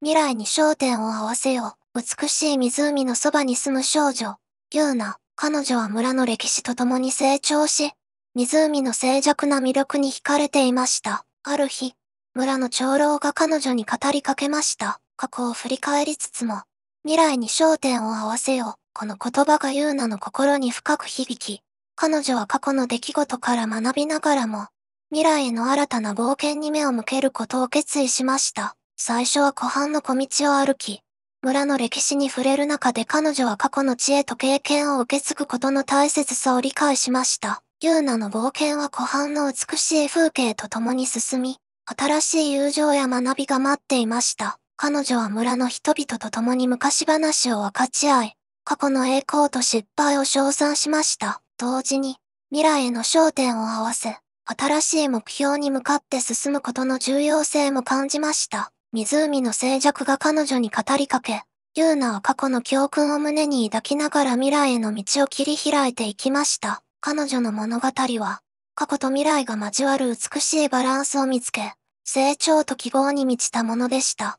未来に焦点を合わせよう。美しい湖のそばに住む少女、ユーナ。彼女は村の歴史と共に成長し、湖の静寂な魅力に惹かれていました。ある日、村の長老が彼女に語りかけました。過去を振り返りつつも、未来に焦点を合わせよう。この言葉がユーナの心に深く響き、彼女は過去の出来事から学びながらも、未来への新たな冒険に目を向けることを決意しました。最初は湖畔の小道を歩き、村の歴史に触れる中で彼女は過去の知恵と経験を受け継ぐことの大切さを理解しました。ユーナの冒険は湖畔の美しい風景と共に進み、新しい友情や学びが待っていました。彼女は村の人々と共に昔話を分かち合い、過去の栄光と失敗を称賛しました。同時に、未来への焦点を合わせ、新しい目標に向かって進むことの重要性も感じました。湖の静寂が彼女に語りかけ、ユーナは過去の教訓を胸に抱きながら未来への道を切り開いていきました。彼女の物語は、過去と未来が交わる美しいバランスを見つけ、成長と希望に満ちたものでした。